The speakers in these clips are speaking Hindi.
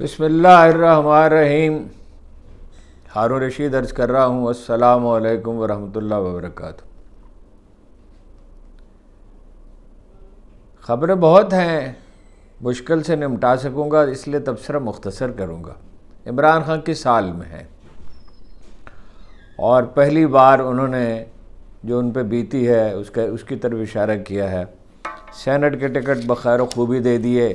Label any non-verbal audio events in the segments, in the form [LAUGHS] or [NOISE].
बसमीम हारून रशीद अर्ज़ कर रहा हूँ अस्सलाम वालेकुम वरहमतुल्लाह ख़बरें बहुत हैं मुश्किल से निपटा सकूँगा इसलिए तबसरा मुख्तसर करूँगा इमरान खान किस साल में है और पहली बार उन्होंने जो उन पर बीती है उसका उसकी तरफ इशारा किया है सेनेट के टिकट बखैर खूबी दे दिए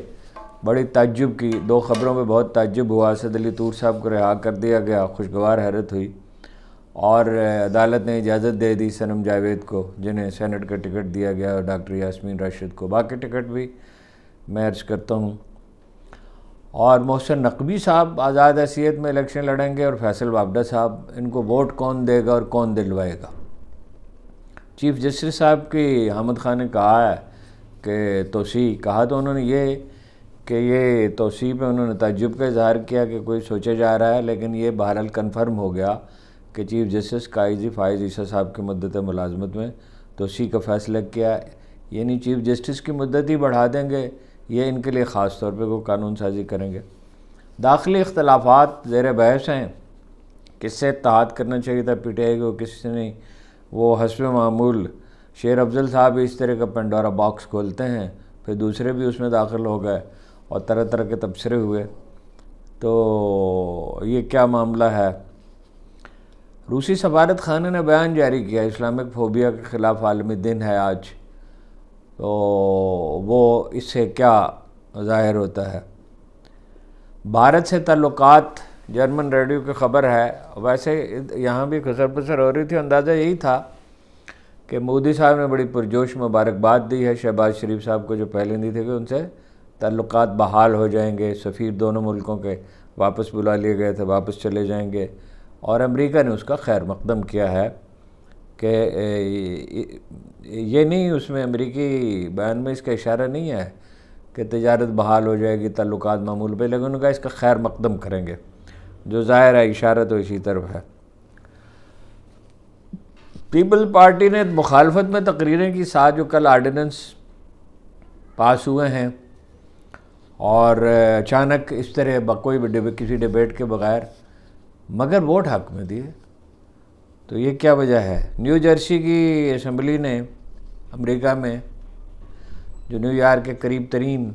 बड़ी तजुब की दो ख़बरों में बहुत तजुब हुआ असद अली तूर साहब को रिहा कर दिया गया खुशगवार हैरत हुई और अदालत ने इजाज़त दे दी सनम जावेद को जिन्हें सेनेट का टिकट दिया गया और डॉक्टर यासमीन राशिद को बाकी टिकट भी मैं अर्ज़ करता हूँ और मोहसन नकवी साहब आज़ाद हैसीत में इलेक्शन लड़ेंगे और फैसल बाबडा साहब इनको वोट कौन देगा और कौन दिलवाएगा चीफ जस्टिस साहब की अहमद ख़ान ने कहा है कि तोसी कहा तो उन्होंने ये कि ये तोसी में उन्होंने तजुब का इजहार किया कि कोई सोचा जा रहा है लेकिन ये बहरहाल कन्फर्म हो गया कि चीफ जस्टिस काइजी फ़ायज़ ईसा साहब की मदत मुलाजमत में तोसी का फैसला किया यानी चीफ जस्टिस की मदत ही बढ़ा देंगे ये इनके लिए ख़ास तौर पर वो कानून साजी करेंगे दाखिली इख्तलाफात जेर बहस हैं किससे इतहात करना चाहिए था पी टी आई को किससे नहीं वो हसब मामूल शेर अफजल साहब इस तरह का पेंडोरा बॉक्स खोलते हैं फिर दूसरे भी उसमें दाखिल हो गए और तरह तरह के तबसरे हुए तो ये क्या मामला है रूसी सफारत खाना ने बयान जारी किया इस्लामिक फोबिया के ख़िलाफ़ आलमी दिन है आज तो वो इससे क्या ज़ाहिर होता है भारत से ताल्लुकात जर्मन रेडियो की खबर है वैसे यहाँ भी खसर पसर हो रही थी अंदाज़ा यही था कि मोदी साहब ने बड़ी पुरजोश मुबारकबाद दी है शहबाज शरीफ साहब को जो पहले दी थी कि उनसे ताल्लुक बहाल हो जाएंगे सफ़ीर दोनों मुल्कों के वापस बुला लिए गए थे वापस चले जाएंगे और अमेरिका ने उसका खैर मकदम किया है कि ये नहीं उसमें अमेरिकी बयान में इसका इशारा नहीं है कि तजारत बहाल हो जाएगी ताल्लुक मामूल पर लेकिन उनका इसका खैर मकदम करेंगे जो ज़ाहिर है इशारा तो इसी तरफ है पीपल पार्टी ने मुखालफत में तकरीरें की साथ जो कल आर्डिनेंस पास हुए हैं और अचानक इस तरह कोई भी किसी डिबेट के बगैर मगर वोट हक में दिए तो ये क्या वजह है न्यू जर्सी की असम्बली ने अमेरिका में जो न्यूयॉर्क के करीब तरीन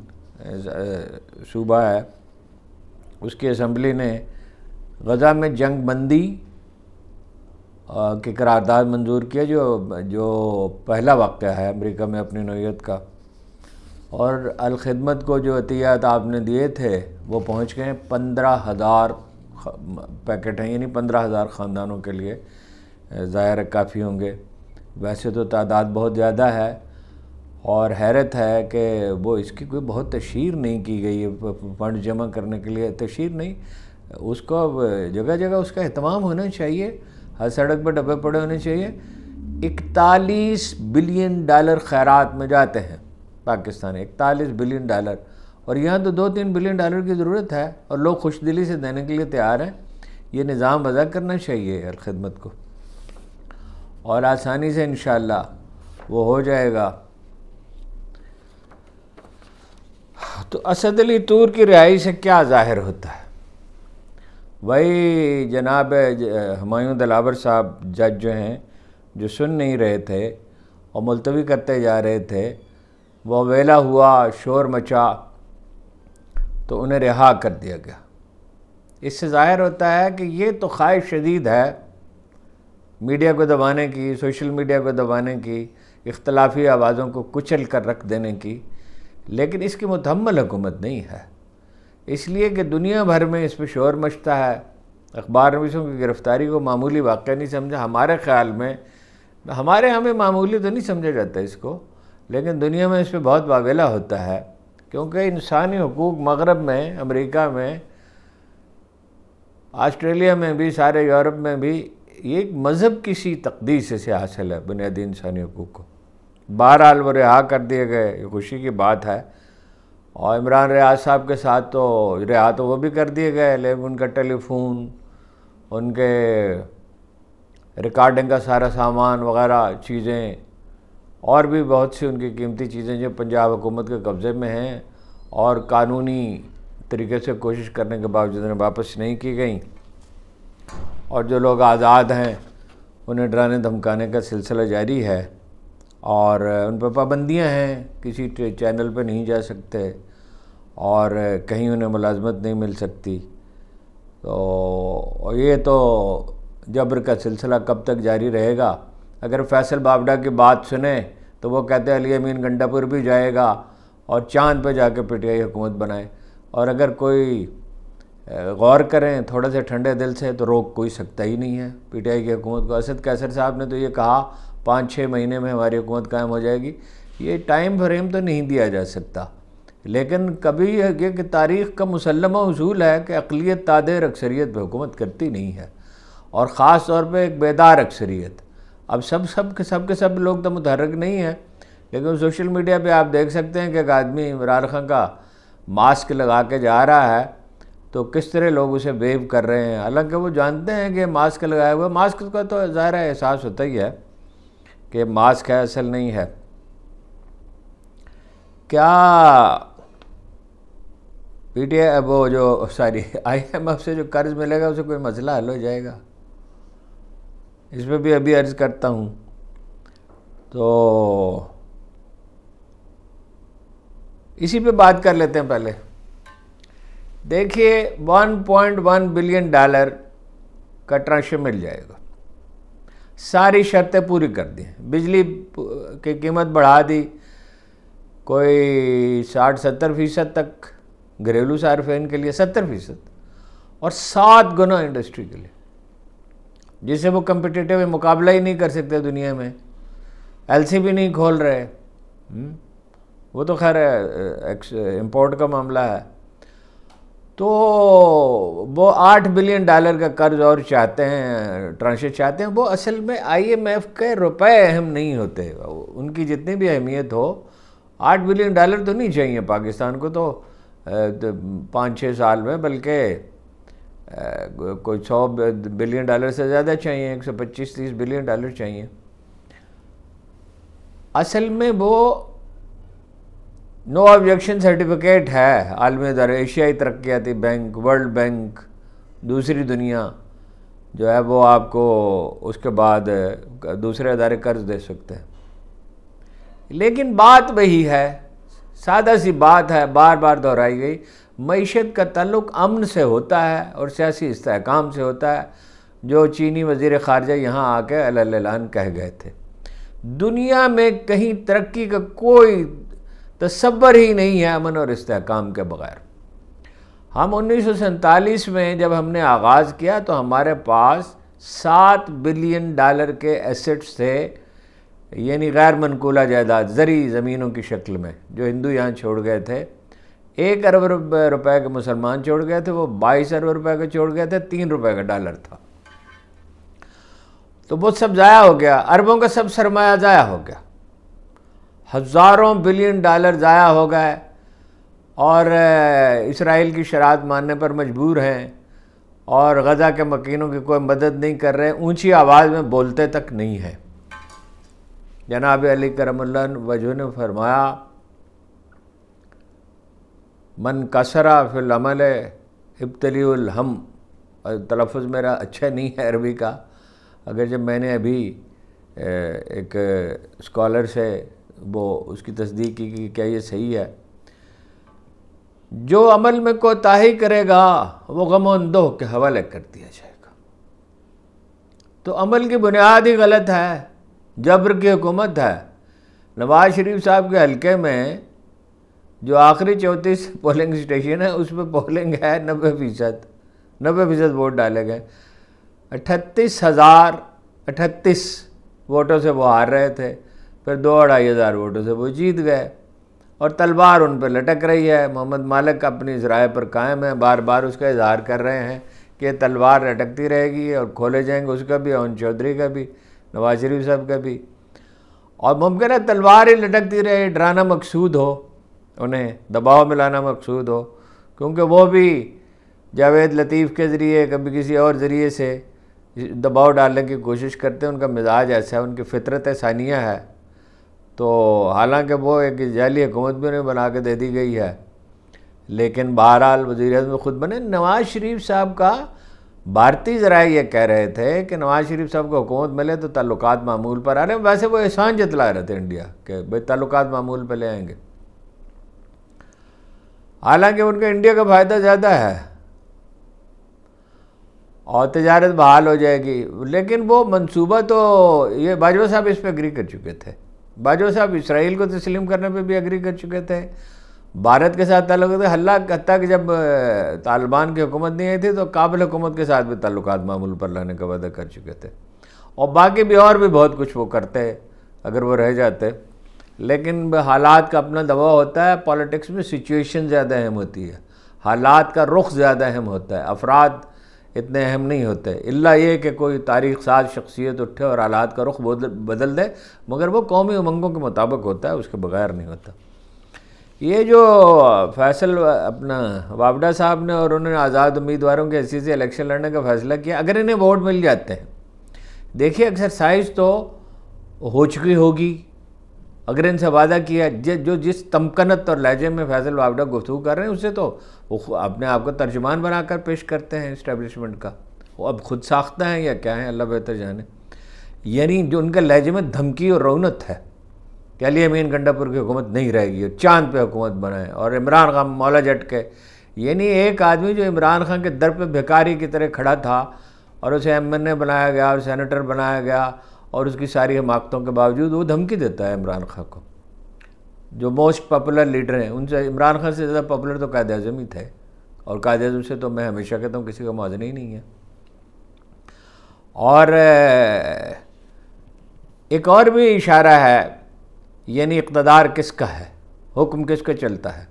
सूबा है उसकी असम्बली ने गज़ा में जंग बंदी के करारदाद मंजूर किया जो जो पहला वाक़ है अमेरिका में अपनी नोयत का और अलखदमत को जो अतियात आपने दिए थे वो पहुँच गए पंद्रह हज़ार पैकेट हैं यानी पंद्रह हज़ार ख़ानदानों के लिए ज़ाहिर काफ़ी होंगे वैसे तो तादाद बहुत ज़्यादा है और हैरत है कि वो इसकी कोई बहुत तशहर नहीं की गई है फंड जमा करने के लिए तशहर नहीं उसको जगह जगह उसका अहतमाम होना चाहिए हर सड़क पर डब्बे पड़े होने चाहिए इकतालीस बिलियन डॉलर खैरात में जाते हैं पाकिस्तान इकतालीस बिलियन डॉलर और यहाँ तो दो तीन बिलियन डॉलर की ज़रूरत है और लोग खुश दिली से देने के लिए तैयार हैं ये निज़ाम वज़ा करना चाहिए हर खदमत को और आसानी से इन वो हो जाएगा तो असद अली तूर की रिहाई से क्या जाहिर होता है वही जनाब हमायूं दलावर साहब जज जो हैं जो सुन नहीं रहे थे और मुलतवी करते जा रहे थे ववेला हुआ शोर मचा तो उन्हें रिहा कर दिया गया इससे ज़ाहिर होता है कि ये तो ख्वाहिश शदीद है मीडिया को दबाने की सोशल मीडिया को दबाने की इख्तलाफी आवाज़ों को कुचल कर रख देने की लेकिन इसकी मतमल हुकूमत नहीं है इसलिए कि दुनिया भर में इस पर शोर मचता है अखबार नवीसों की गिरफ़्तारी को मामूली वाक़ नहीं समझा हमारे ख्याल में हमारे हमें मामूली तो नहीं समझा जाता इसको लेकिन दुनिया में इस पर बहुत वावेला होता है क्योंकि इंसानी हकूक़ मगरब में अमेरिका में ऑस्ट्रेलिया में भी सारे यूरोप में भी ये एक मज़हब किसी सी तकदीस से हासिल है बुनियादी इंसानी हकूक़ को आल वो रिहा कर दिए गए ये खुशी की बात है और इमरान रियाज साहब के साथ तो रिहा तो वो भी कर दिए गए लेकिन उनका टेलीफोन उनके रिकॉर्डिंग का सारा सामान वगैरह चीज़ें और भी बहुत सी उनकी कीमती चीज़ें जो पंजाब हुकूमत के कब्ज़े में हैं और कानूनी तरीके से कोशिश करने के बावजूद उन्हें वापस नहीं की गई और जो लोग आज़ाद हैं उन्हें डराने धमकाने का सिलसिला जारी है और उन पर पाबंदियाँ हैं किसी चैनल पर नहीं जा सकते और कहीं उन्हें मुलाजमत नहीं मिल सकती तो ये तो जबर का सिलसिला कब तक जारी रहेगा अगर फैसल बाबडा की बात सुने तो वो कहते हैं अली अमीन गंडापुर भी जाएगा और चांद पर जाके पीटीआई हुकूमत बनाए और अगर कोई गौर करें थोड़े से ठंडे दिल से तो रोक कोई सकता ही नहीं है पीटीआई की हुकूमत को असद कैसर साहब ने तो ये कहा पाँच छः महीने में हमारी हुकूमत कायम हो जाएगी ये टाइम फ्रेम तो नहीं दिया जा सकता लेकिन कभी है कि तारीख़ का मुसलमा असूल है कि अकलीत तादर अक्सरीत पर हुकूमत करती नहीं है और ख़ास तौर पर एक बेदार अक्सरीत अब सब सब के सब के सब लोग तो मुतहरक नहीं हैं लेकिन सोशल मीडिया पे आप देख सकते हैं कि एक आदमी इमरान खान का मास्क लगा के जा रहा है तो किस तरह लोग उसे वेव कर रहे हैं हालांकि वो जानते हैं कि मास्क लगाए हुए मास्क का तो ज़ाहिर एहसास होता ही है कि मास्क है असल नहीं है क्या पी पीटीआई वो जो सॉरी आईएमएफ [LAUGHS] से जो कर्ज़ मिलेगा उसे कोई मसला हल हो जाएगा इस पर भी अभी अर्ज करता हूँ तो इसी पे बात कर लेते हैं पहले देखिए 1.1 बिलियन डॉलर का ट्रांसफर मिल जाएगा सारी शर्तें पूरी कर दी बिजली की कीमत बढ़ा दी कोई साठ सत्तर फीसद तक घरेलू सार्फेन के लिए सत्तर फीसद और सात गुना इंडस्ट्री के लिए जिसे वो कम्पिटेटिव मुकाबला ही नहीं कर सकते दुनिया में एल भी नहीं खोल रहे हम्म? वो तो खैर इम्पोर्ट का मामला है तो वो आठ बिलियन डॉलर का कर्ज और चाहते हैं ट्रांसफर चाहते हैं वो असल में आईएमएफ के रुपए अहम नहीं होते उनकी जितनी भी अहमियत हो आठ बिलियन डॉलर तो नहीं चाहिए पाकिस्तान को तो, तो पाँच छः साल में बल्कि कोई सौ बिलियन डॉलर से ज़्यादा चाहिए एक सौ पच्चीस तीस बिलियन डॉलर चाहिए असल में वो नो ऑब्जेक्शन सर्टिफिकेट है आलमी दर एशियाई तरक्याती बैंक वर्ल्ड बैंक दूसरी दुनिया जो है वो आपको उसके बाद दूसरे अदारे कर्ज दे सकते हैं लेकिन बात वही है सादा सी बात है बार बार दोहराई गई मीशत का तल्लक अमन से होता है और सियासी इसकाम से होता है जो चीनी वजीर ख़ारजा यहाँ आके अल्लान कह गए थे दुनिया में कहीं तरक्की का कोई तस्वर ही नहीं है अमन और इसकाम के बगैर हम उन्नीस में जब हमने आगाज़ किया तो हमारे पास सात बिलियन डॉलर के एसेट्स थे यानी गैर मनकूला जायदाद ज़री ज़मीनों की शक्ल में जो हिंदू यहाँ छोड़ गए थे एक अरब रुपए के मुसलमान छोड़ गए थे वो बाईस अरब रुपए के छोड़ गए थे तीन रुपए का डॉलर था तो वो सब ज़ाया हो गया अरबों का सब सरमाया ज़ाया हो गया हज़ारों बिलियन डॉलर ज़ाया हो गए और इसराइल की शरात मानने पर मजबूर हैं और गज़ा के मकीनों की कोई मदद नहीं कर रहे ऊंची आवाज़ में बोलते तक नहीं है जनाब अली करमल्ला वजह ने फरमाया मन कसरा फिल अमल इब्तली हम तलफ़ मेरा अच्छा नहीं है अरबी का अगर जब मैंने अभी एक स्कॉलर से वो उसकी तस्दीक की कि क्या ये सही है जो अमल में कोताही करेगा वो गम के हवाले कर दिया जाएगा तो अमल की बुनियाद ही गलत है जबर की हुकूमत है नवाज शरीफ साहब के हलके में जो आखिरी चौंतीस पोलिंग स्टेशन है उसमें पोलिंग है नब्बे फीसद नब्बे फीसद वोट डाले गए अठतीस हज़ार अठतीस वोटों से वो हार रहे थे फिर दो अढ़ाई हज़ार वोटों से वो जीत गए और तलवार उन पर लटक रही है मोहम्मद मालिक अपनी जराए पर कायम है बार बार उसका इजहार कर रहे हैं कि तलवार लटकती रहेगी और खोले जाएंगे उसका भी अवन चौधरी का भी नवाज शरीफ साहब का भी और मुमकिन है तलवार ही लटकती रहे डराना मकसूद हो उन्हें दबाव में लाना मकसूद हो क्योंकि वो भी जावेद लतीफ़ के ज़रिए कभी किसी और ज़रिए से दबाव डालने की कोशिश करते हैं उनका मिजाज ऐसा है उनकी फितरत सानिया है तो हालांकि वो एक जाली हुकूमत भी उन्हें बना के दे दी गई है लेकिन बहरहाल वजी अजम ख़ुद बने नवाज़ शरीफ साहब का भारतीय ज़रा ये कह रहे थे कि नवाज़ शरीफ साहब को हुकूमत मिले तो ताल्लुकात मामूल पर आ रहे हैं वैसे वो एहसान जतला रहे थे इंडिया के भाई ताल्लुकात मामूल पर ले आएंगे हालांकि उनका इंडिया का फ़ायदा ज़्यादा है और तजारत बहाल हो जाएगी लेकिन वो मंसूबा तो ये बाजवा साहब इस पर एग्री कर चुके थे बाजवा साहब इसराइल को तस्लीम करने पे भी एग्री कर चुके थे भारत के साथ ताल्लुक थे हल्ला हत्या कि जब तालिबान की हुकूमत नहीं आई थी तो काबिल हुकूमत के साथ भी ताल्लुक मामूल पर लाने का वादा कर चुके थे और बाकी भी और भी बहुत कुछ वो करते अगर वो रह जाते लेकिन हालात का अपना दबाव होता है पॉलिटिक्स में सिचुएशन ज़्यादा अहम होती है हालात का रुख ज़्यादा अहम होता है अफराद इतने अहम नहीं होते इल्ला ये कि कोई तारीख साज शख्सियत उठे और हालात का रुख बदल दे मगर वो कौमी उमंगों के मुताबिक होता है उसके बगैर नहीं होता ये जो फैसल अपना वावडा साहब ने और उन्होंने आज़ाद उम्मीदवारों के हिस्से से इलेक्शन लड़ने का फैसला किया अगर इन्हें वोट मिल जाते हैं देखिए एक्सरसाइज तो हो चुकी होगी अगर इनसे वादा किया जो जिस तमकनत और लहजे में फैजल वाबडा गुफ्तु कर रहे हैं उसे तो वो अपने आप को तर्जुमान बनाकर पेश करते हैं इस्टेबलिशमेंट का वो अब खुद साख्ता हैं या क्या है अल्लाह बेहतर जाने यानी जो उनके लहजे में धमकी और रौनत है कि अली अमीन गंडापुर की हुकूमत नहीं रहेगी और चांद पे हुकूमत बनाए और इमरान खान मौला जट के यानी एक आदमी जो इमरान खान के दर पर भिकारी की तरह खड़ा था और उसे एम एन ए बनाया गया और सैनिटर बनाया गया और उसकी सारी हमाकतों के बावजूद वो धमकी देता है इमरान खान को जो मोस्ट पॉपुलर लीडर हैं उनसे इमरान खान से ज़्यादा पॉपुलर तो कायद अजम ही थे और कायद अजम से तो मैं हमेशा कहता हूँ किसी का मुआजन ही नहीं है और एक और भी इशारा है यानी इकतदार किसका है हुक्म किसका चलता है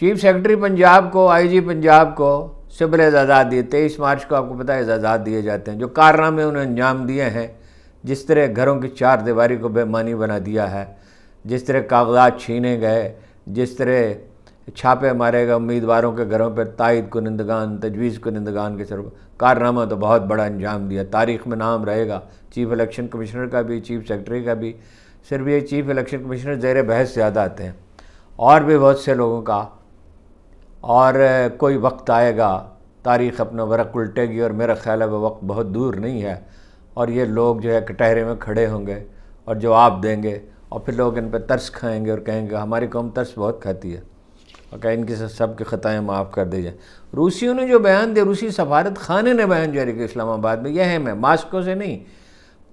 चीफ सेक्रेटरी पंजाब को आईजी पंजाब को सिविल आज़ाद दिए तेईस मार्च को आपको पता है एजाजा दिए जाते हैं जो कारनामे उन्हें अंजाम दिए हैं जिस तरह घरों की चार दीवारी को बेमानी बना दिया है जिस तरह कागजात छीने गए जिस तरह छापे मारे गए उम्मीदवारों के घरों पर तायद कुनंदगान तजवीज़ कुनंदगान के सर कारनामा तो बहुत बड़ा अंजाम दिया तारीख में नाम रहेगा चीफ़ इलेक्शन कमिश्नर का भी चीफ़ सेक्रेटरी का भी सिर्फ ये चीफ़ इलेक्शन कमिश्नर ज़ैर बहस ज़्यादा आते हैं और भी बहुत से लोगों का और कोई वक्त आएगा तारीख़ अपना वर्क उल्टेगी और मेरा ख्याल है वह वक्त बहुत दूर नहीं है और ये लोग जो है कटहरे में खड़े होंगे और जवाब देंगे और फिर लोग इन पर तर्स खाएंगे और कहेंगे हमारी कौम तर्स बहुत खाती है और कहें इनकी सब के ख़तें माफ़ कर दी जाएँ रूसियों ने जो बयान दिया रूसी सफारत खाने ने बयान जारी किया इस्लामाबाद में यह है मैं मास्को से नहीं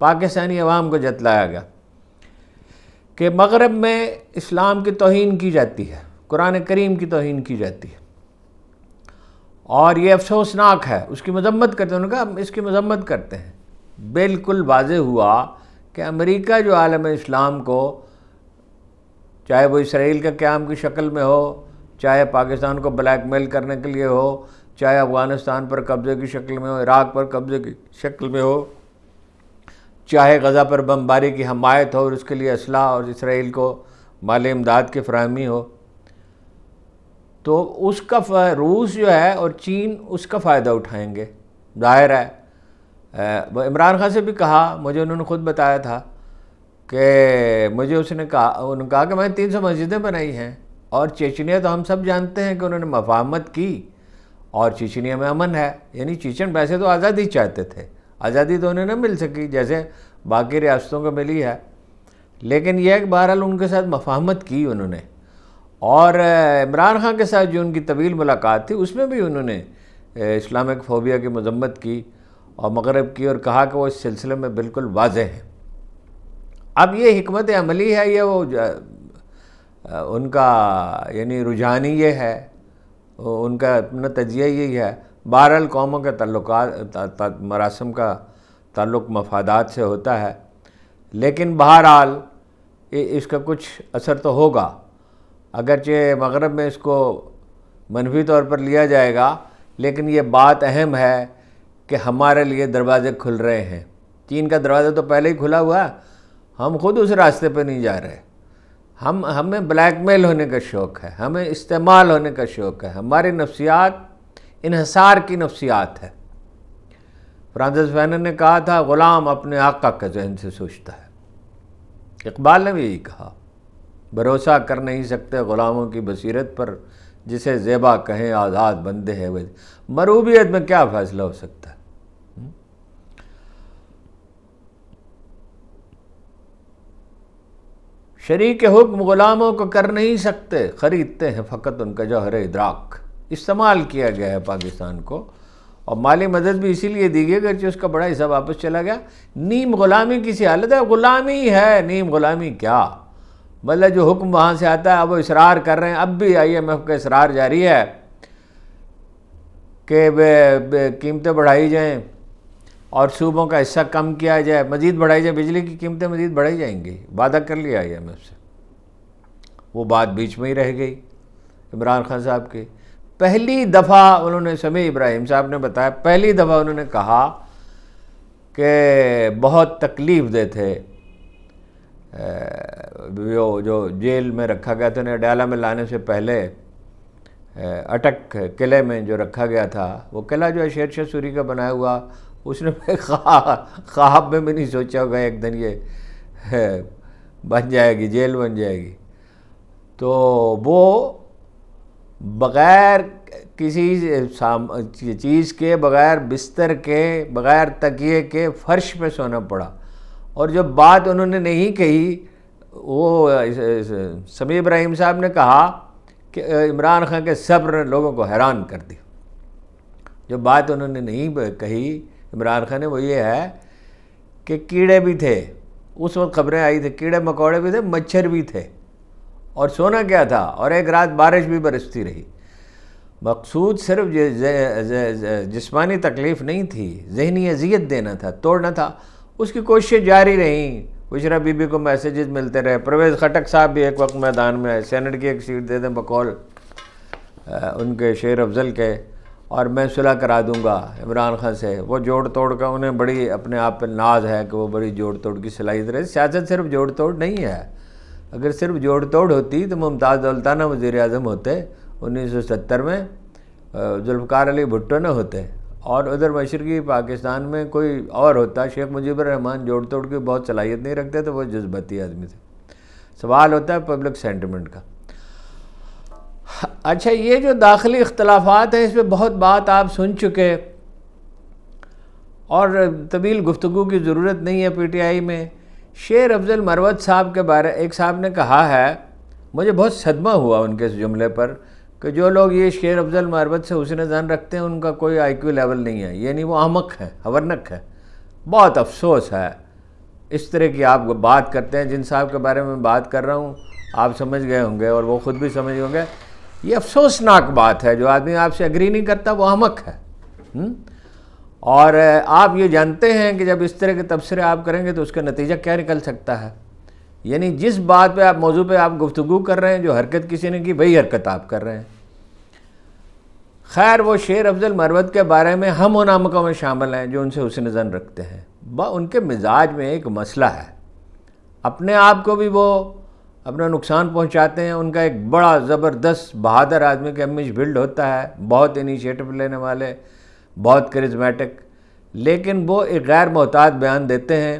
पाकिस्तानी अवाम को जतलाया गया कि मगरब में इस्लाम की तोहन की जाती है कुरान करीम की तोहन की जाती है और ये अफसोसनाक है उसकी मजम्मत करते हैं उन्होंने कहा इसकी मजम्मत करते हैं बिल्कुल वाज हुआ कि अमेरिका जो आलम इस्लाम को चाहे वो इसराइल का क्याम की शक्ल में हो चाहे पाकिस्तान को ब्लैकमेल करने के लिए हो चाहे अफ़गानिस्तान पर कब्ज़े की शक्ल में हो इराक़ पर कब्ज़े की शक्ल में हो चाहे गज़ा पर बमबारी की हमायत हो और उसके लिए असलाह और इसराइल को माल इमदाद की फ्राहमी हो तो उसका रूस जो है और चीन उसका फ़ायदा उठाएंगे जाहिर है वो इमरान खान से भी कहा मुझे उन्होंने खुद बताया था कि मुझे उसने कहा उन्होंने कहा कि मैंने तीन सौ मस्जिदें बनाई हैं और चेचनिया तो हम सब जानते हैं कि उन्होंने मफामत की और चेचनिया में अमन है यानी चीचन वैसे तो आज़ादी चाहते थे आज़ादी तो उन्हें ना मिल सकी जैसे बाकी रियासतों को मिली है लेकिन यह बहरहाल उनके साथ मफाहमत की उन्होंने और इमरान खान के साथ जो उनकी तवील मुलाकात थी उसमें भी उन्होंने इस्लामिक फोबिया की मजम्मत की और मगरब की और कहा कि वो इस सिलसिले में बिल्कुल वाज हैं अब ये हमत अमली है ये वो उनका यानी रुझानी ये है उनका अपना तजिया यही है बहरहाल कौमों के तल्लक मरासम का ताल्लुक मफादात से होता है लेकिन बहरहाल इसका कुछ असर तो होगा अगरचे मगरब में इसको मनफी तौर पर लिया जाएगा लेकिन ये बात अहम है कि हमारे लिए दरवाज़े खुल रहे हैं चीन का दरवाज़ा तो पहले ही खुला हुआ हम खुद उस रास्ते पर नहीं जा रहे हम हमें ब्लैकमेल होने का शौक़ है हमें इस्तेमाल होने का शौक़ है हमारी नफ्सियात इहसार की नफ्सियात है फ्रांसिस फैनर ने कहा था ग़ुलाम अपने आका के जहन से सोचता है इकबाल ने भी यही कहा भरोसा कर नहीं सकते ग़ुलामों की बसीरत पर जिसे जेबा कहें आज़ाद बंदे हैं वह मरूबियत में क्या फ़ैसला हो सकता है हम्म? शरीक हुक्म ग़ुलामों को कर नहीं सकते ख़रीदते हैं फ़कत उनका जौहर इदराक इस्तेमाल किया गया है पाकिस्तान को और माली मदद भी इसीलिए दी गई अगरचे उसका बड़ा हिस्सा वापस चला गया नीम ग़ुलामी किसी हालत है ग़ुलामी है नीम ग़ुलामी क्या मतलब जो हुक्म वहाँ से आता है अब वो इसरार कर रहे हैं अब भी आईएमएफ का इसरार जारी है कि कीमतें बढ़ाई जाएं और सूबों का हिस्सा कम किया जाए मज़ीद बढ़ाई जाए बिजली की कीमतें मज़ीद बढ़ाई जाएंगी वादा कर लिया आई एम से वो बात बीच में ही रह गई इमरान खान साहब की पहली दफ़ा उन्होंने समी इब्राहिम साहब ने बताया पहली दफ़ा उन्होंने कहा कि बहुत तकलीफ़ दे थे वो जो जेल में रखा गया था अडयाला में लाने से पहले अटक किले में जो रखा गया था वो किला जो है शेर शाह सूरी का बनाया हुआ उसने [LAUGHS] ख्वाब में भी नहीं सोचा होगा एक दिन ये बन जाएगी जेल बन जाएगी तो वो बग़ैर किसी चीज़ के बग़ैर बिस्तर के बग़ैर तकिए के फ़र्श पे सोना पड़ा और जो बात उन्होंने नहीं कही वो समी इब्राहिम साहब ने कहा कि इमरान खान के सब्र ने लोगों को हैरान कर दी जो बात उन्होंने नहीं कही इमरान खान ने वो ये है कि कीड़े भी थे उस वक्त खबरें आई थी कीड़े मकोड़े भी थे मच्छर भी थे और सोना क्या था और एक रात बारिश भी बरसती रही मकसूद सिर्फ जिस्मानी तकलीफ़ नहीं थी जहनी अजियत देना था तोड़ना था उसकी कोशिशें जारी रहीं बुशरा बीबी को मैसेजेस मिलते रहे परवेज़ खटक साहब भी एक वक्त मैदान में आए सेनेट की एक सीट दे दें बकौल उनके शेर अफजल के और मैं सुलह करा दूंगा इमरान खान से वो जोड़ तोड़ का उन्हें बड़ी अपने आप पर नाज है कि वो बड़ी जोड़ तोड़ की सलाहियत रहे सियासत सिर्फ जोड़ तोड़ नहीं है अगर सिर्फ जोड़ तोड़ होती तो मुमताज़ दौलताना वज़ी अजम होते उन्नीस सौ सत्तर में जुल्फ़ार अली भुट्टो न होते और उधर मशरक़ी पाकिस्तान में कोई और होता शेख मुजीबर रहमान जोड़ तोड़ के बहुत सलाहियत नहीं रखते तो वो जज्बाती आदमी थे सवाल होता है पब्लिक सेंटिमेंट का अच्छा ये जो दाखिली इख्तलाफात हैं इस पर बहुत बात आप सुन चुके और तवील गुफ्तु की ज़रूरत नहीं है पीटीआई में शेर अफजल मरवत साहब के बारे एक साहब ने कहा है मुझे बहुत सदमा हुआ उनके इस जुमले पर कि जो लोग ये शेर अफजल मारबत से हुसन जान रखते हैं उनका कोई आईक्यू लेवल नहीं है यानी वो अहमक है हवरनक है बहुत अफसोस है इस तरह की आप बात करते हैं जिन साहब के बारे में बात कर रहा हूँ आप समझ गए होंगे और वो ख़ुद भी समझ होंगे ये अफसोसनाक बात है जो आदमी आपसे अग्री नहीं करता वो अहमक है हुँ? और आप ये जानते हैं कि जब इस तरह के तबसरे आप करेंगे तो उसका नतीजा क्या निकल सकता है यानी जिस बात पे आप मौजू पे आप गुफ्तु कर रहे हैं जो हरकत किसी ने की वही हरकत आप कर रहे हैं खैर वो शेर अफजल मरवत के बारे में हम नामकों में शामिल हैं जो उनसे हुसन जन रखते हैं ब उनके मिजाज में एक मसला है अपने आप को भी वो अपना नुकसान पहुंचाते हैं उनका एक बड़ा ज़बरदस्त बहादुर आदमी का इमेज बिल्ड होता है बहुत इनिशिएटिव लेने वाले बहुत करिज्मेटिक लेकिन वो एक गैर मोहताज बयान देते हैं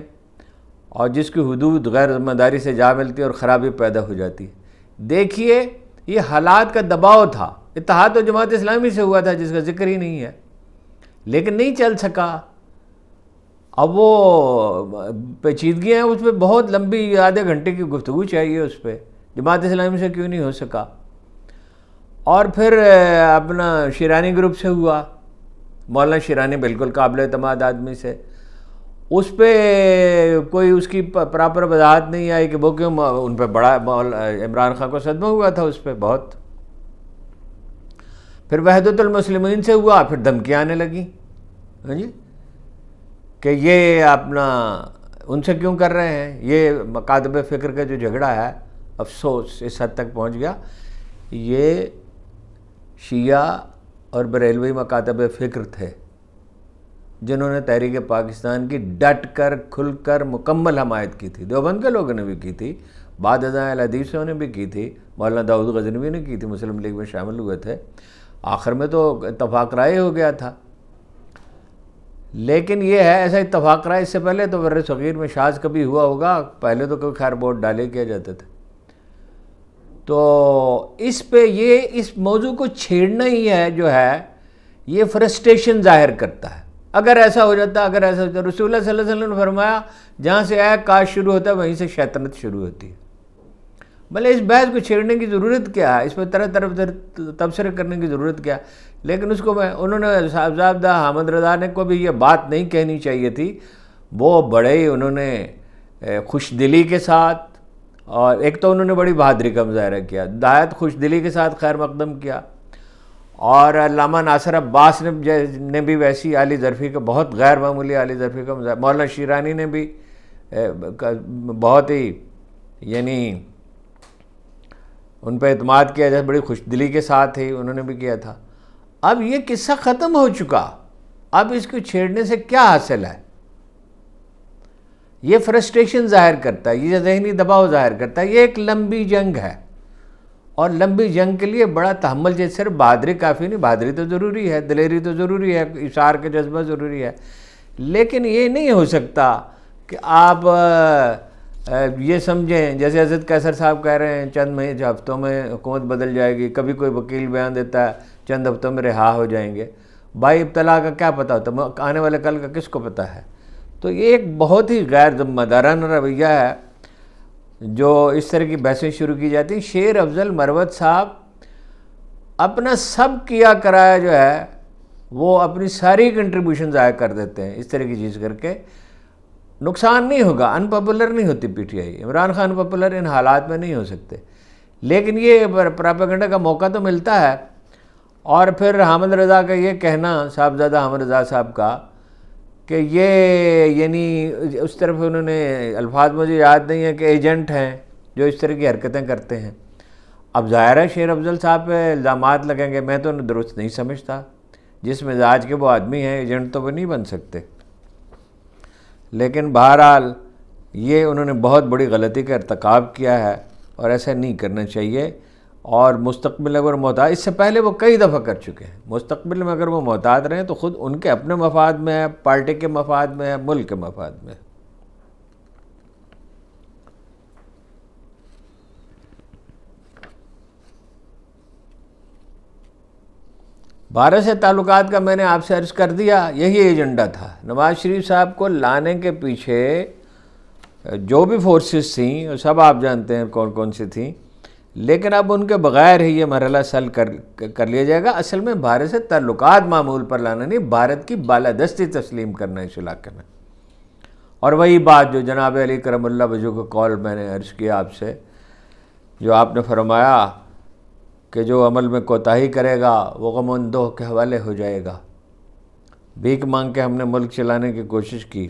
और जिसकी हदूद गैर जिम्मेदारी से जा मिलती है और ख़राबी पैदा हो जाती है देखिए ये हालात का दबाव था इतिहाद और तो जमात इस्लामी से हुआ था जिसका जिक्र ही नहीं है लेकिन नहीं चल सका अब वो पेचीदगियाँ हैं उस पर बहुत लंबी आधे घंटे की गुफ्तु चाहिए उस पर जमात इस्लामी से क्यों नहीं हो सका और फिर अपना शिरानी ग्रुप से हुआ मौलाना शिरानी बिल्कुल काबिल तमाद आदमी से उस पर कोई उसकी प्रॉपर वजाहत नहीं आई कि वो क्यों उन पर बड़ा इमरान खान को सदमा हुआ था उस पर बहुत फिर वहदतमसलमिन से हुआ फिर धमकियाँ आने लगी हाँ जी कि ये अपना उनसे क्यों कर रहे हैं ये मकातब फ़िक्र का जो झगड़ा है अफसोस इस हद तक पहुंच गया ये शिया और बरेलवी मकातब फ़िक्र थे जिन्होंने तहरीक पाकिस्तान की डट कर खुल कर मुकम्मल हमायत की थी देवबंद के लोगों ने भी की थी बाद अदीसों ने भी की थी मौलाना दाऊद गजनवी ने की थी मुस्लिम लीग में शामिल हुए थे आखिर में तो इतफाक़ राय हो गया था लेकिन ये है ऐसा इतफाक़ राय इससे पहले तो वर्र सग़ीर में शाज कभी हुआ होगा पहले तो कभी खैर वोट डाले किया जाते थे तो इस पे ये इस मौजू को छेड़ना ही है जो है ये फ्रस्ट्रेशन ज़ाहिर करता है अगर ऐसा हो जाता अगर ऐसा होता रसूल वसल्लम ने फरमाया जहाँ से आया काश शुरू होता है वहीं से शैतनत शुरू होती है भले इस बहस को छेड़ने की ज़रूरत क्या है इस पर तरह तरह तबसर करने की ज़रूरत क्या लेकिन उसको मैं उन्होंने साहबजादा हामद रजा ने को भी ये बात नहीं कहनी चाहिए थी वो बड़े ही उन्होंने खुश दिली के साथ और एक तो उन्होंने बड़ी बहादरी का मुजाहरा किया दायत खुश दिली के साथ खैर मकदम किया और लामा नासर अब्बास ने ने भी वैसी आली ज़रफ़ी का बहुत गैर मामूली आली ज़रफ़ी का मौलाना शीरानी ने भी बहुत ही यानी उन पर अतमाद किया जाए बड़ी खुश दिली के साथ ही उन्होंने भी किया था अब ये किस्सा ख़त्म हो चुका अब इसको छेड़ने से क्या हासिल है ये फ्रस्ट्रेशन ज़ाहिर करता है ये जहनी दबाव ज़ाहिर करता है ये एक लंबी जंग है और लंबी जंग के लिए बड़ा तहमल जैसे सिर्फ बहादरी काफ़ी नहीं बहादरी तो ज़रूरी है दिलेरी तो ज़रूरी है इशार का जज्बा ज़रूरी है लेकिन ये नहीं हो सकता कि आप ये समझें जैसे अजद कैसर साहब कह रहे हैं चंद महीने हफ्तों में हुकूमत बदल जाएगी कभी कोई वकील बयान देता है चंद हफ्तों में रिहा हो जाएंगे भाई इब्तला का क्या पता होता आने वाले कल का किसको पता है तो ये एक बहुत ही गैर जिम्मेदाराना रवैया है जो इस तरह की बहसें शुरू की जाती शेर अफजल मरवत साहब अपना सब किया कराया जो है वो अपनी सारी कंट्रीब्यूशन ज़ाया कर देते हैं इस तरह की चीज़ करके नुकसान नहीं होगा अनपॉपुलर नहीं होती पीटीआई इमरान खान पॉपुलर इन हालात में नहीं हो सकते लेकिन ये प्रापागंडा का मौका तो मिलता है और फिर हामद रज़ा का ये कहना साहबजादा हामद रज़ा साहब का कि ये यानी उस तरफ उन्होंने अल्फाज मुझे याद नहीं है कि एजेंट हैं जो इस तरह की हरकतें करते हैं अब ज़ाहिर है शेर अफजल साहब पे इल्ज़ाम लगेंगे मैं तो उन्हें दुरुस्त नहीं समझता जिस मिजाज के वो आदमी हैं एजेंट तो वो नहीं बन सकते लेकिन बहरहाल ये उन्होंने बहुत बड़ी गलती का इरतकब किया है और ऐसा नहीं करना चाहिए और मुस्तबिल अगर मोहताज इससे पहले वो कई दफ़ा कर चुके हैं मुस्तबिल में अगर वो मोहताज रहें तो ख़ुद उनके अपने मफाद में है पार्टी के मफाद में है मुल्क के मफाद में भारत से ताल्लुक का मैंने आपसे अर्ज कर दिया यही एजेंडा था नवाज शरीफ साहब को लाने के पीछे जो भी फोर्सेस थी सब आप जानते हैं कौन कौन सी थी लेकिन अब उनके बग़ैर ही ये मरला सल कर कर लिया जाएगा असल में भारत से ताल्लुकात मामूल पर लाना नहीं भारत की बालादस्ती तस्लीम करना इस इलाके में और वही बात जो जनाब अली करमल्ला वजू का कॉल मैंने अर्ज़ किया आपसे जो आपने फरमाया कि जो अमल में कोताही करेगा वो दोह के हवाले हो जाएगा भीख मांग के हमने मुल्क चलाने की कोशिश की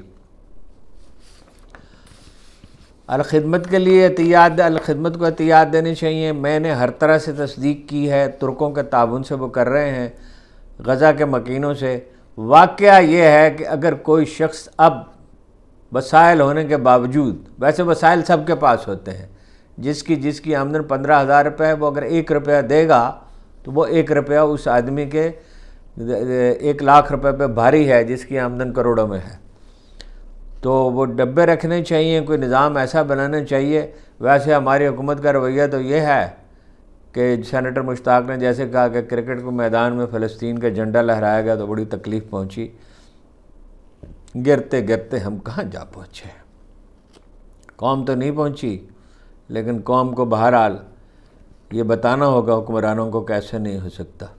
अलखदमत के लिए एहतियात अलखदमत को एहतियात देनी चाहिए मैंने हर तरह से तस्दीक की है तुर्कों के ताबन से वो कर रहे हैं गज़ा के मकीनों से वाक़ ये है कि अगर कोई शख्स अब वसाइल होने के बावजूद वैसे वसाइल सब के पास होते हैं जिसकी जिसकी आमदन पंद्रह हज़ार रुपये है वो अगर एक रुपया देगा तो वो एक रुपया उस आदमी के एक लाख रुपए पे भारी है जिसकी आमदन करोड़ों में है तो वो डब्बे रखने चाहिए कोई निज़ाम ऐसा बनाना चाहिए वैसे हमारी हुकूमत का रवैया तो ये है कि सेनेटर मुश्ताक ने जैसे कहा कि क्रिकेट को मैदान में फ़लस्तीन का झंडा लहराया गया तो बड़ी तकलीफ़ पहुंची गिरते गिरते हम कहाँ जा पहुँचे कौम तो नहीं पहुँची लेकिन कौम को बहरहाल ये बताना होगा हुक्मरानों को कैसे नहीं हो सकता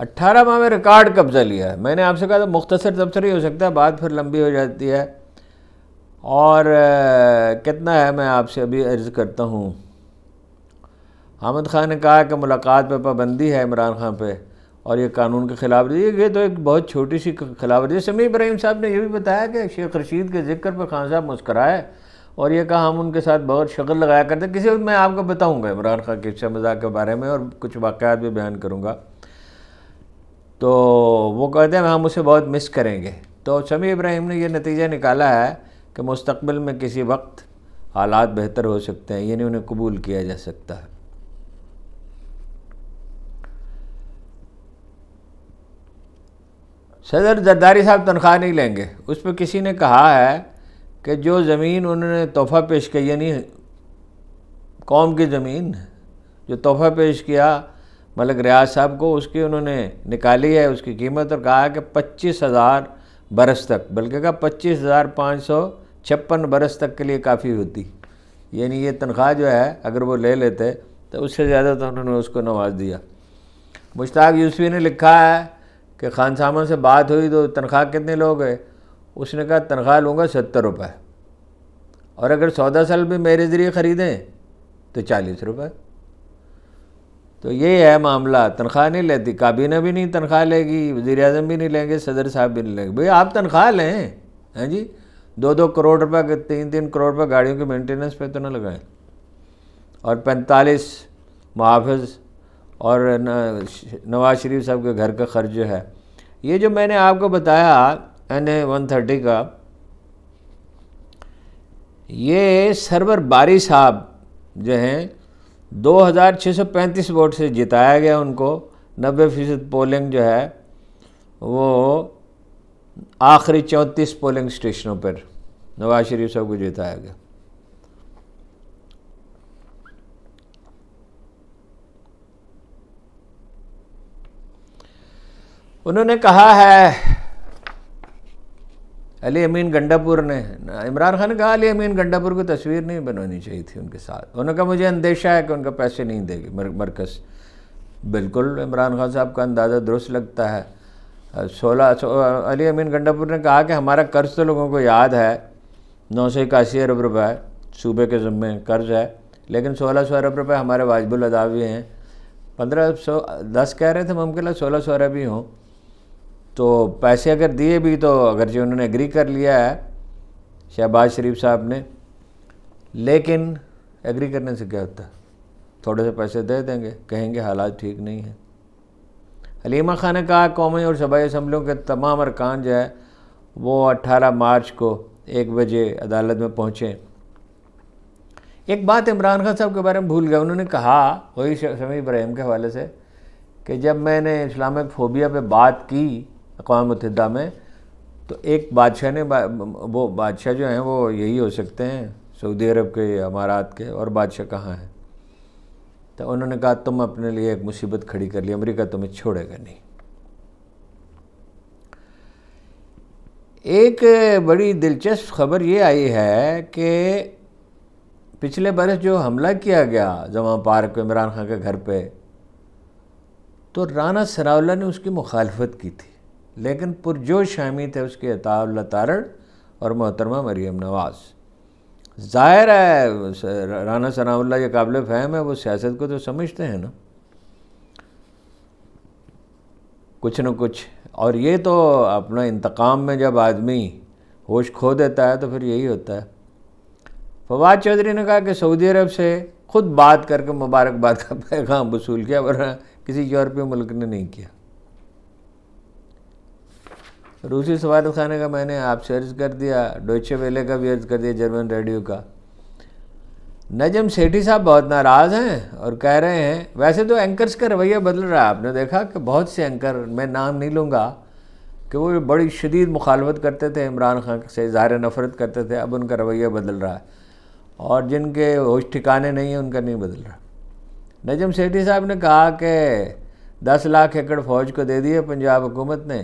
अट्ठारह माह में रिकॉर्ड कब्जा लिया है मैंने आपसे कहा था मुख्तसर तबसर ही हो सकता है बात फिर लंबी हो जाती है और कितना है मैं आपसे अभी अर्ज़ करता हूँ हामिद खान ने कहा कि मुलाकात पर पाबंदी है इमरान खान पर और ये कानून के खिलाफ ये तो एक बहुत छोटी सी खिलाफ वर्जी शमी इब्राहिम साहब ने यह भी बताया कि शेख रशीद के जिक्र पर खान साहब मुस्कराए और ये कहा हम उनके साथ बहुत शक्ल लगाया करते किसी वक्त मैं आपको बताऊँगा इमरान खान के मजाक के बारे में और कुछ वाक़ात भी बयान करूँगा तो वो कहते हैं हम उसे बहुत मिस करेंगे तो शमी इब्राहिम ने यह नतीजा निकाला है कि मुस्तबिल में किसी वक्त हालात बेहतर हो सकते हैं यानी उन्हें कबूल किया जा सकता है सदर जरदारी साहब तनख्वाह नहीं लेंगे उस पर किसी ने कहा है कि जो ज़मीन उन्होंने तोहफ़ा पेश किया यानी कौम की ज़मीन जो तोहफ़ा पेश किया मलिक रियाज साहब को उसकी उन्होंने निकाली है उसकी कीमत और कहा कि पच्चीस हज़ार बरस तक बल्कि कहा पच्चीस हज़ार पाँच सौ छप्पन बरस तक के लिए काफ़ी होती यानी ये तनख्वाह जो है अगर वो ले लेते तो उससे ज़्यादा तो उन्होंने उसको नवाज दिया मुश्ताक यूसवी ने लिखा है कि खान सामन से बात हुई तो तनख्वाह कितने लोग है उसने कहा तनख्वाह लूँगा सत्तर रुपये और अगर सौदा साल भी मेरे ज़रिए ख़रीदें तो चालीस रुपये तो ये है मामला तनख्वाह नहीं लेती काबीना भी नहीं तनख्वाह लेगी वज़ी अजम भी नहीं लेंगे सदर साहब भी नहीं लेंगे भैया आप तनख्वाह लें हैं जी दो दो करोड़ रुपये तीन तीन करोड़ रुपये गाड़ियों के मेंटेनेंस पे तो ना लगाएं और पैंतालीस मुहाफ़ और नवाज शरीफ साहब के घर का खर्च जो है ये जो मैंने आपको बताया एन ए वन थर्टी का ये सरवर बारी साहब जो हैं 2635 वोट से जिताया गया उनको 90 फीसद पोलिंग जो है वो आखिरी चौंतीस पोलिंग स्टेशनों पर नवाज शरीफ साहब को जिताया गया उन्होंने कहा है अली अमीन गंडापुर ने इमरान खान ने कहा अली अमीन गंडापुर को तस्वीर नहीं बनवानी चाहिए थी उनके साथ उन्होंने कहा मुझे अंदेशा है कि उनका पैसे नहीं देगी मर, मरकज़ बिल्कुल इमरान खान साहब का अंदाज़ा दुरुस्त लगता है सोलह सो, अली अमीन गंडापुर ने कहा कि हमारा कर्ज़ तो लोगों को याद है नौ सौ इक्यासी अरब रुपये सूबे के ज़ुम्मे कर्ज़ है लेकिन सोलह सौ अरब रुपये हमारे वाजबुल अदावी हैं पंद्रह सौ दस कह रहे थे मुमकिन सोलह सौ अरब ही हों तो पैसे अगर दिए भी तो अगर जो उन्होंने एग्री कर लिया है शहबाज शरीफ साहब ने लेकिन एग्री करने से क्या होता है थोड़े से पैसे दे देंगे कहेंगे हालात ठीक नहीं है हलीमा खान ने कहा कौमी और सूबाई असम्बलियों के तमाम अरकान जो है वो 18 मार्च को एक बजे अदालत में पहुँचे एक बात इमरान खान साहब के बारे में भूल गए उन्होंने कहा वही शमी इब्राहिम के हवाले से कि जब मैंने इस्लामिक फोबिया पे बात की अकवा मतदा में तो एक बादशाह ने बा, वो बादशाह जो हैं वो यही हो सकते हैं सऊदी अरब के अमारात के और बादशाह कहाँ हैं तो उन्होंने कहा तुम अपने लिए एक मुसीबत खड़ी कर ली अमेरिका तुम्हें छोड़ेगा नहीं एक बड़ी दिलचस्प खबर ये आई है कि पिछले बरस जो हमला किया गया जमा पार्क इमरान खान के घर पे तो राना सरावला ने उसकी मुखालफत की थी लेकिन पुरजोश हामी थे उसके अताब लतारण और मोहतरमा मरीम नवाज़ ज़ाहिर है राना सनाउल्ला के काबिल फ़हम है वो सियासत को तो समझते हैं ना कुछ न कुछ और ये तो अपना इंतकाम में जब आदमी होश खो देता है तो फिर यही होता है फवाद चौधरी ने कहा कि सऊदी अरब से ख़ुद बात करके मुबारकबाद का पैगाम वसूल किया वरना किसी यूरोपीय मुल्क ने नहीं किया रूसी सवाद खाने का मैंने आपसे अर्ज़ कर दिया डोचे वेले का भी अर्ज़ कर दिया जर्मन रेडियो का नजम सेठी साहब बहुत नाराज़ हैं और कह रहे हैं वैसे तो एंकर्स का रवैया बदल रहा है आपने देखा कि बहुत से एंकर मैं नाम नहीं लूँगा कि वो बड़ी शदीद मुखालवत करते थे इमरान खान से ज़ाहिर नफ़रत करते थे अब उनका रवैया बदल रहा है और जिनके होश ठिकाने नहीं हैं उनका नहीं बदल रहा नजम सेठी साहब ने कहा कि दस लाख एकड़ फ़ौज को दे दिए पंजाब हुकूमत ने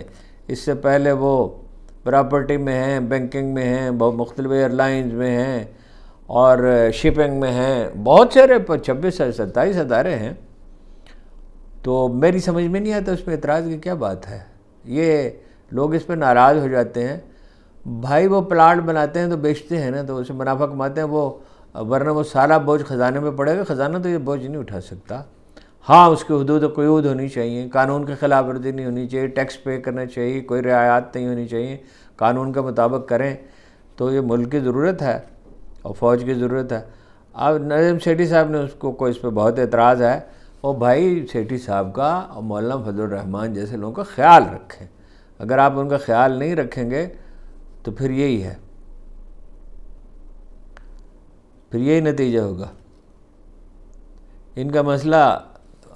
इससे पहले वो प्रॉपर्टी में हैं बैंकिंग में हैं बहुत मुख्तलिफ एयरलाइंस में हैं और शिपिंग में हैं बहुत सारे छब्बीस सत्ताईस अदारे हैं तो मेरी समझ में नहीं आता उसमें इतराज़ की क्या बात है ये लोग इस पर नाराज़ हो जाते हैं भाई वो प्लाट बनाते हैं तो बेचते हैं ना तो उसे मुनाफा कमाते हैं वो वरना वो सारा बोझ ख़जाने में पड़ेगा ख़जाना तो ये बोझ नहीं उठा सकता हाँ उसके हदूद तो क्यूद होनी चाहिए कानून के खिलाफ वर्जी नहीं होनी चाहिए टैक्स पे करना चाहिए कोई रियायत नहीं होनी चाहिए कानून के मुताबिक करें तो ये मुल्क की ज़रूरत है और फ़ौज की ज़रूरत है अब नजम सेठी साहब ने उसको को इस पर बहुत एतराज़ है और भाई सेठी साहब का और मौलाना फजलरहमान जैसे लोगों का ख्याल रखें अगर आप उनका ख्याल नहीं रखेंगे तो फिर यही है फिर यही नतीजा होगा इनका मसला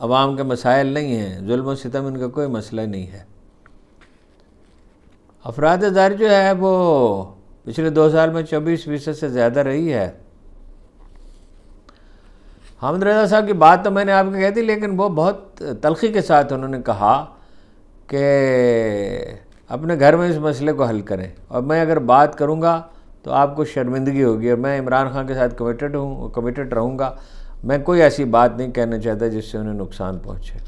आवाम के मसाइल नहीं हैं जुल्म सितम इनका कोई मसला नहीं है अफराद दर जो है वो पिछले दो साल में चौबीस फीसद से ज़्यादा रही है हामद रजा साहब की बात तो मैंने आपको कह दी लेकिन वो बहुत तलखी के साथ उन्होंने कहा कि अपने घर में इस मसले को हल करें और मैं अगर बात करूँगा तो आपको शर्मिंदगी होगी और मैं इमरान खान के साथ कमिटेड हूँ कमिटेड रहूँगा मैं कोई ऐसी बात नहीं कहना चाहता जिससे उन्हें नुकसान पहुंचे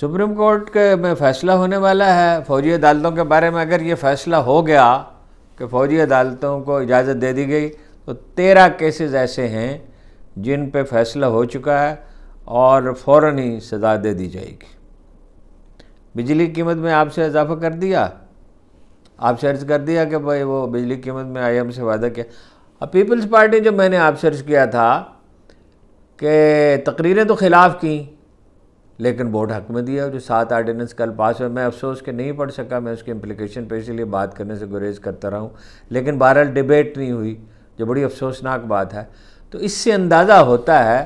सुप्रीम कोर्ट के में फैसला होने वाला है फौजी अदालतों के बारे में अगर ये फैसला हो गया कि फौजी अदालतों को इजाज़त दे दी गई तो तेरह केसेस ऐसे हैं जिन पे फैसला हो चुका है और फ़ौर ही सज़ा दे दी जाएगी बिजली कीमत में आपसे इजाफा कर दिया आपसे अर्ज़ कर दिया कि भाई वो बिजली कीमत में आई से वादा किया अब पीपल्स पार्टी जब मैंने आप सर्च किया था कि तकरीरें तो ख़िलाफ़ की लेकिन वोट हक में दिया जो सात आर्डिनेंस कल पास हुए मैं अफसोस के नहीं पढ़ सका मैं उसके इम्प्लिकेशन पर इसीलिए बात करने से गुरेज करता रहा हूँ लेकिन बहरहाल डिबेट नहीं हुई जो बड़ी अफसोसनाक बात है तो इससे अंदाज़ा होता है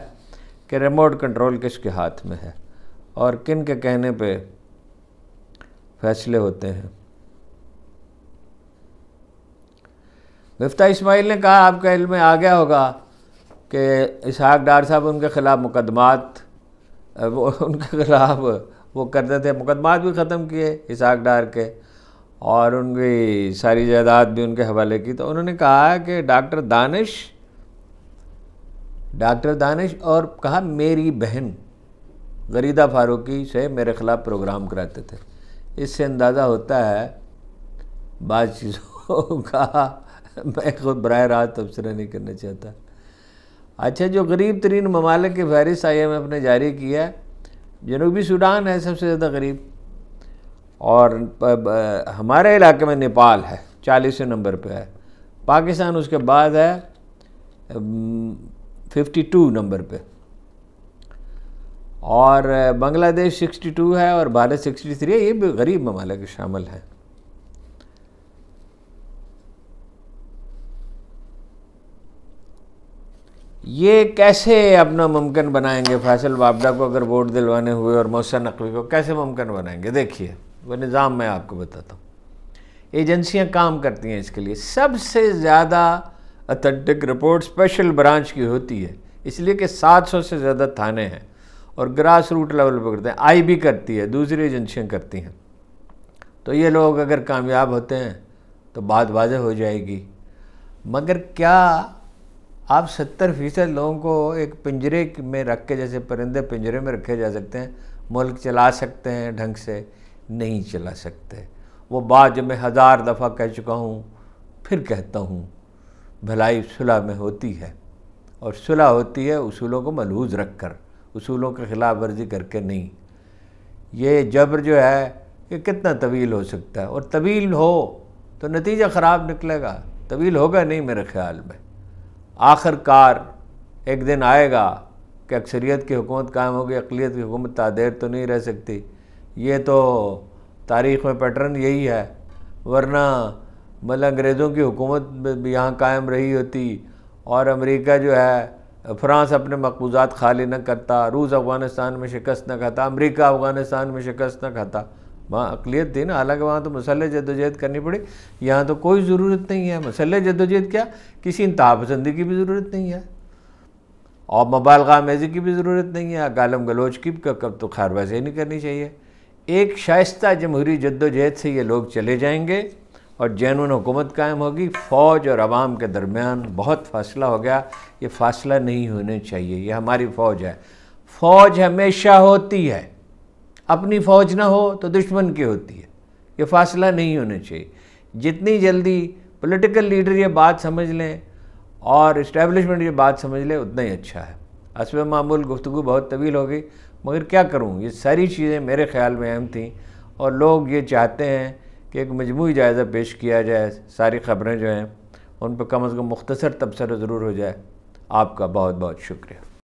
कि रिमोट कंट्रोल किसके हाथ में है और किन के कहने पर फैसले होते हैं मफ्ता इसमाइल ने कहा आपका इल्म आ गया होगा कि इसहाक डार साहब उनके ख़िलाफ़ मुकदमात वो उनके ख़िलाफ़ वो करते थे मुकदमात भी ख़त्म किए इसहाक डार के और उनकी सारी जायदाद भी उनके हवाले की तो उन्होंने कहा कि डॉक्टर दानिश डॉक्टर दानिश और कहा मेरी बहन गरीदा फारूकी से मेरे ख़िलाफ़ प्रोग्राम कराते थे इससे अंदाज़ा होता है बात चीज़ों का मैं खुद बर रात तबसरा नहीं करना चाहता अच्छा जो गरीब तरीन ममालिक के फहरिस्त आई एम एफ ने जारी किया है जनूबी सूडान है सबसे ज़्यादा गरीब और हमारे इलाके में नेपाल है चालीसवें नंबर पर है पाकिस्तान उसके बाद है फिफ्टी टू नंबर पर और बांग्लादेश सिक्सटी टू है और भारत सिक्सटी थ्री है ये भी गरीब ममालिक शामिल हैं ये कैसे अपना मुमकिन बनाएंगे फैसल बाबडा को अगर वोट दिलवाने हुए और मोहसन नकवी को कैसे मुमकिन बनाएंगे देखिए वो निज़ाम मैं आपको बताता हूँ एजेंसियाँ काम करती हैं इसके लिए सबसे ज़्यादा अथेंटिक रिपोर्ट स्पेशल ब्रांच की होती है इसलिए कि 700 से ज़्यादा थाने हैं और ग्रास रूट लेवल पर करते हैं आई भी करती है दूसरी एजेंसियाँ करती हैं तो ये लोग अगर कामयाब होते हैं तो बात वाजह हो जाएगी मगर क्या आप सत्तर फीसद लोगों को एक पिंजरे में रख के जैसे परिंदे पिंजरे में रखे जा सकते हैं मुल्क चला सकते हैं ढंग से नहीं चला सकते वो बात जो मैं हज़ार दफ़ा कह चुका हूँ फिर कहता हूँ भलाई सुलह में होती है और सुलह होती है उसूलों को मलूज रख कर उसूलों के ख़िलाफ़ वर्जी करके नहीं ये जबर जो है ये कितना तवील हो सकता है और तवील हो तो नतीजा ख़राब निकलेगा तवील होगा नहीं मेरे ख्याल में आखिरकार एक दिन आएगा कि अक्सरीत की हुकूमत कायम होगी अकलीत की हुकूमत तादेर तो नहीं रह सकती ये तो तारीख़ में पैटर्न यही है वरना मतलब अंग्रेज़ों की हुकूमत भी यहाँ कायम रही होती और अमेरिका जो है फ्रांस अपने मकबूजात खाली न करता रूस अफ़गानिस्तान में शिकस्त न खाता अमेरिका अफ़गानिस्तान में शिकस्त न खाता वहाँ अकलीत थी ना हालांकि वहाँ तो मसल जद्दोजहद करनी पड़ी यहाँ तो कोई ज़रूरत नहीं है मसल जद्दोजहद क्या किसी इंतहापसंदी की भी ज़रूरत नहीं है और मबालगा मेजी की भी ज़रूरत नहीं है गालम गलोच की कब तो खैर वैसे नहीं करनी चाहिए एक शायस्त जमहूरी जद्दोजहद से ये लोग चले जाएंगे और जैन हुकूमत कायम होगी फ़ौज और आवाम के दरमियान बहुत फासला हो गया ये फासला नहीं होने चाहिए यह हमारी फ़ौज है फ़ौज हमेशा होती है अपनी फौज ना हो तो दुश्मन की होती है ये फासला नहीं होना चाहिए जितनी जल्दी पॉलिटिकल लीडर ये बात समझ लें और इस्टेब्लिशमेंट ये बात समझ लें उतना ही अच्छा है असब मामूल गुफ्तु बहुत तवील हो गई मगर क्या करूँ ये सारी चीज़ें मेरे ख्याल में अहम थी और लोग ये चाहते हैं कि एक मजमू जायज़ा पेश किया जाए सारी खबरें जो हैं उन पर कम अज़ कम मुख्तसर तबसर ज़रूर हो जाए आपका बहुत बहुत शुक्रिया